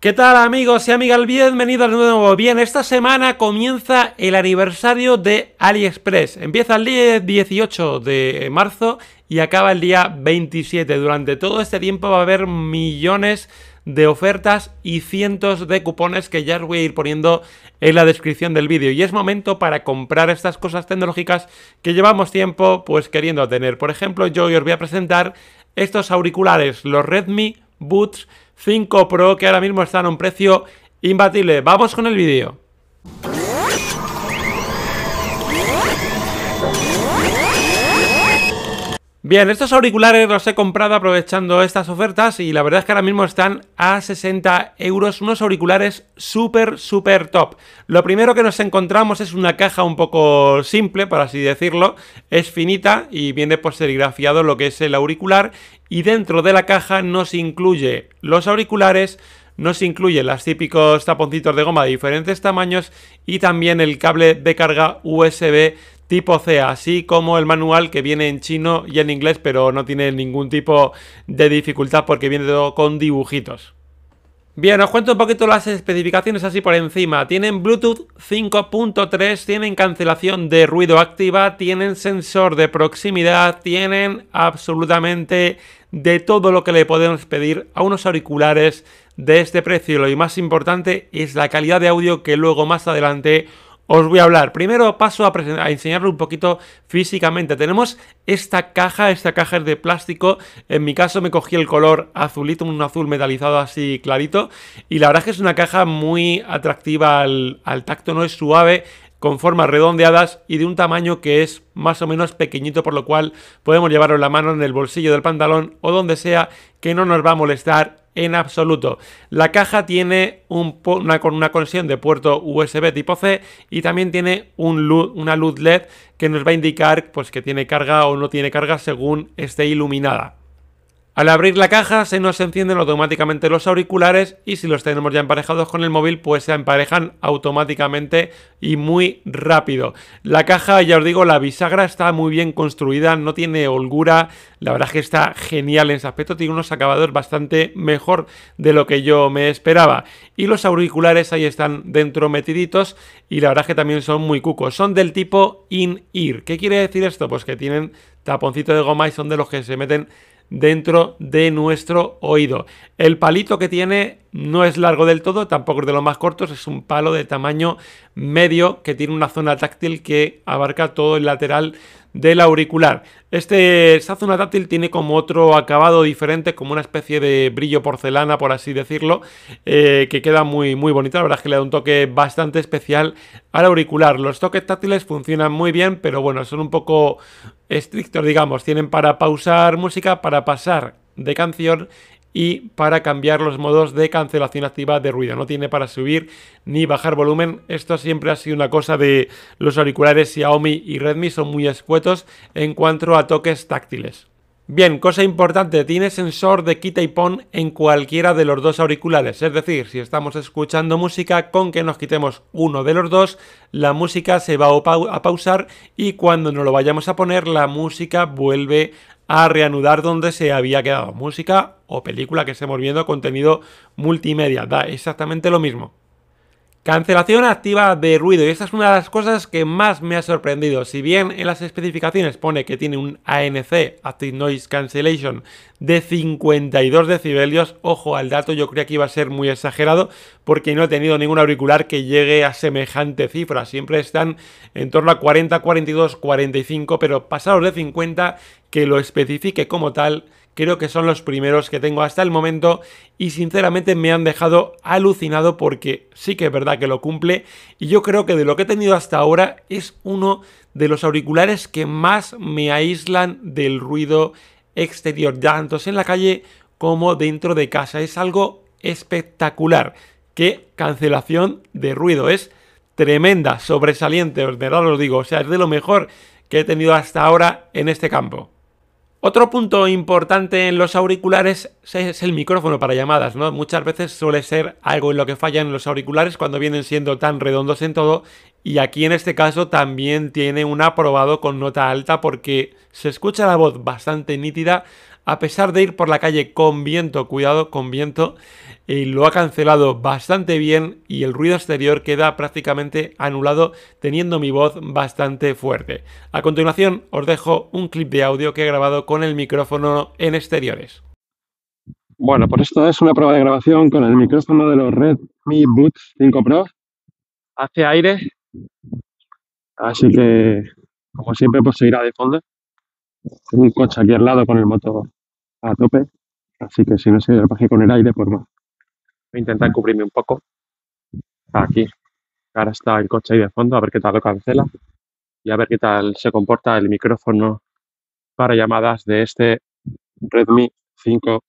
¿Qué tal amigos y amigas? Bienvenidos de nuevo. Bien, esta semana comienza el aniversario de AliExpress. Empieza el día 18 de marzo y acaba el día 27. Durante todo este tiempo va a haber millones de ofertas y cientos de cupones que ya os voy a ir poniendo en la descripción del vídeo. Y es momento para comprar estas cosas tecnológicas que llevamos tiempo pues queriendo tener. Por ejemplo, yo hoy os voy a presentar estos auriculares, los Redmi Boots 5 Pro que ahora mismo están a un precio imbatible. Vamos con el vídeo. Bien, estos auriculares los he comprado aprovechando estas ofertas y la verdad es que ahora mismo están a 60 euros, unos auriculares súper, súper top. Lo primero que nos encontramos es una caja un poco simple, por así decirlo, es finita y viene por serigrafiado lo que es el auricular y dentro de la caja nos incluye los auriculares, nos incluye los típicos taponcitos de goma de diferentes tamaños y también el cable de carga USB tipo C, así como el manual que viene en chino y en inglés, pero no tiene ningún tipo de dificultad porque viene con dibujitos. Bien, os cuento un poquito las especificaciones así por encima. Tienen Bluetooth 5.3, tienen cancelación de ruido activa, tienen sensor de proximidad, tienen absolutamente de todo lo que le podemos pedir a unos auriculares de este precio. Lo más importante es la calidad de audio que luego más adelante os voy a hablar. Primero paso a, enseñarlo un poquito físicamente. Tenemos esta caja, esta caja es de plástico. En mi caso me cogí el color azulito, un azul metalizado así clarito. Y la verdad es que es una caja muy atractiva al, tacto, no es suave con formas redondeadas y de un tamaño que es más o menos pequeñito, por lo cual podemos llevarlo en la mano, en el bolsillo del pantalón o donde sea, que no nos va a molestar en absoluto. La caja tiene un, una, una conexión de puerto USB tipo C y también tiene un, una luz LED que nos va a indicar pues, que tiene carga o no tiene carga según esté iluminada. Al abrir la caja se nos encienden automáticamente los auriculares y si los tenemos ya emparejados con el móvil pues se emparejan automáticamente y muy rápido. La caja, ya os digo, la bisagra está muy bien construida, no tiene holgura, la verdad es que está genial en ese aspecto, tiene unos acabados bastante mejor de lo que yo me esperaba. Y los auriculares ahí están dentro metiditos y la verdad es que también son muy cucos, son del tipo in-ear. ¿Qué quiere decir esto? Pues que tienen taponcito de goma y son de los que se meten dentro de nuestro oído. El palito que tiene no es largo del todo, tampoco es de los más cortos, es un palo de tamaño medio que tiene una zona táctil que abarca todo el lateral del auricular. Este Sazuna táctil tiene como otro acabado diferente, como una especie de brillo porcelana, por así decirlo, eh, que queda muy, muy bonito. La verdad es que le da un toque bastante especial al auricular. Los toques táctiles funcionan muy bien, pero bueno, son un poco estrictos, digamos. Tienen para pausar música, para pasar de canción y para cambiar los modos de cancelación activa de ruido. No tiene para subir ni bajar volumen. Esto siempre ha sido una cosa de los auriculares Xiaomi y Redmi, son muy escuetos en cuanto a toques táctiles. Bien, cosa importante, tiene sensor de quita y pon en cualquiera de los dos auriculares, es decir, si estamos escuchando música, con que nos quitemos uno de los dos, la música se va a pausar y cuando nos lo vayamos a poner, la música vuelve a reanudar donde se había quedado, música o película que estemos viendo, contenido multimedia, da exactamente lo mismo. Cancelación activa de ruido, y esta es una de las cosas que más me ha sorprendido. Si bien en las especificaciones pone que tiene un ANC, Active Noise Cancellation, de 52 decibelios, ojo al dato, yo creía que iba a ser muy exagerado, porque no he tenido ningún auricular que llegue a semejante cifra. Siempre están en torno a 40, 42, 45, pero pasados de 50, que lo especifique como tal, creo que son los primeros que tengo hasta el momento y sinceramente me han dejado alucinado porque sí que es verdad que lo cumple y yo creo que de lo que he tenido hasta ahora es uno de los auriculares que más me aíslan del ruido exterior, tanto en la calle como dentro de casa. Es algo espectacular. Qué cancelación de ruido. Es tremenda, sobresaliente, de verdad os digo. O sea, es de lo mejor que he tenido hasta ahora en este campo. Otro punto importante en los auriculares es el micrófono para llamadas, ¿no? Muchas veces suele ser algo en lo que fallan los auriculares cuando vienen siendo tan redondos en todo y aquí en este caso también tiene un aprobado con nota alta porque se escucha la voz bastante nítida, a pesar de ir por la calle con viento, cuidado con viento, lo ha cancelado bastante bien y el ruido exterior queda prácticamente anulado teniendo mi voz bastante fuerte. A continuación os dejo un clip de audio que he grabado con el micrófono en exteriores. Bueno, pues esto es una prueba de grabación con el micrófono de los Redmi boots 5 Pro. Hace aire, así que como siempre pues seguirá de fondo. Tengo un coche aquí al lado con el motor a tope, así que si no se baje con el aire, por más. Pues Voy a intentar cubrirme un poco. Aquí. Ahora está el coche ahí de fondo, a ver qué tal lo cancela y a ver qué tal se comporta el micrófono para llamadas de este Redmi 5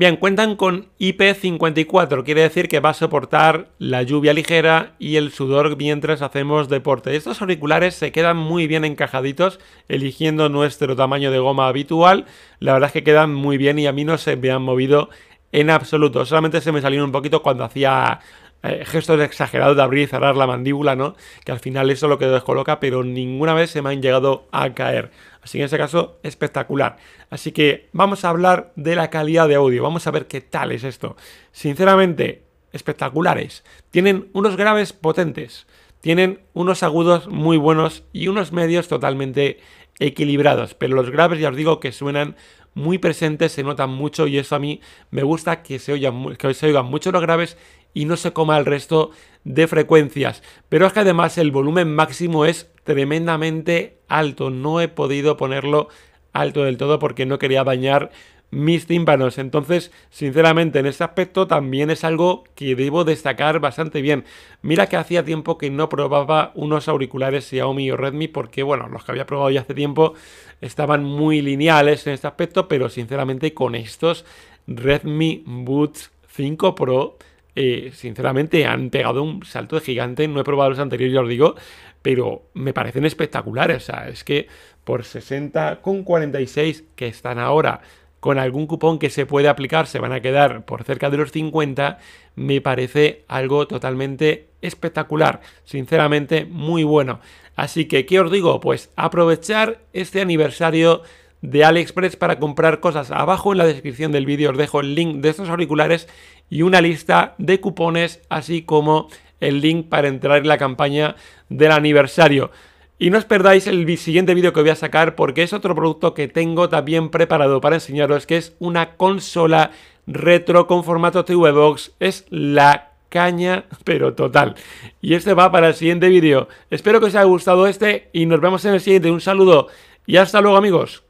Bien, cuentan con IP54, quiere decir que va a soportar la lluvia ligera y el sudor mientras hacemos deporte. Estos auriculares se quedan muy bien encajaditos, eligiendo nuestro tamaño de goma habitual. La verdad es que quedan muy bien y a mí no se me han movido en absoluto. Solamente se me salieron un poquito cuando hacía eh, gestos exagerados de abrir y cerrar la mandíbula, ¿no? Que al final eso lo que descoloca, pero ninguna vez se me han llegado a caer. Así que en ese caso, espectacular. Así que vamos a hablar de la calidad de audio, vamos a ver qué tal es esto. Sinceramente, espectaculares. Tienen unos graves potentes, tienen unos agudos muy buenos y unos medios totalmente equilibrados, pero los graves ya os digo que suenan muy presentes, se notan mucho y eso a mí me gusta que se oigan, que se mucho los graves y no se coma el resto de frecuencias. Pero es que además el volumen máximo es tremendamente alto. No he podido ponerlo alto del todo porque no quería dañar mis tímpanos. Entonces, sinceramente, en este aspecto también es algo que debo destacar bastante bien. Mira que hacía tiempo que no probaba unos auriculares Xiaomi o Redmi porque, bueno, los que había probado ya hace tiempo estaban muy lineales en este aspecto, pero sinceramente con estos Redmi Boots 5 Pro eh, sinceramente han pegado un salto de gigante. No he probado los anteriores, ya os digo, pero me parecen espectaculares. O sea, es que por 60,46 que están ahora, con algún cupón que se puede aplicar, se van a quedar por cerca de los 50. Me parece algo totalmente espectacular. Sinceramente, muy bueno. Así que, ¿qué os digo? Pues aprovechar este aniversario de AliExpress para comprar cosas. Abajo en la descripción del vídeo os dejo el link de estos auriculares y una lista de cupones, así como el link para entrar en la campaña del aniversario. Y no os perdáis el siguiente vídeo que voy a sacar porque es otro producto que tengo también preparado para enseñaros, que es una consola retro con formato TV Box. Es la caña, pero total. Y este va para el siguiente vídeo. Espero que os haya gustado este y nos vemos en el siguiente. Un saludo y hasta luego amigos.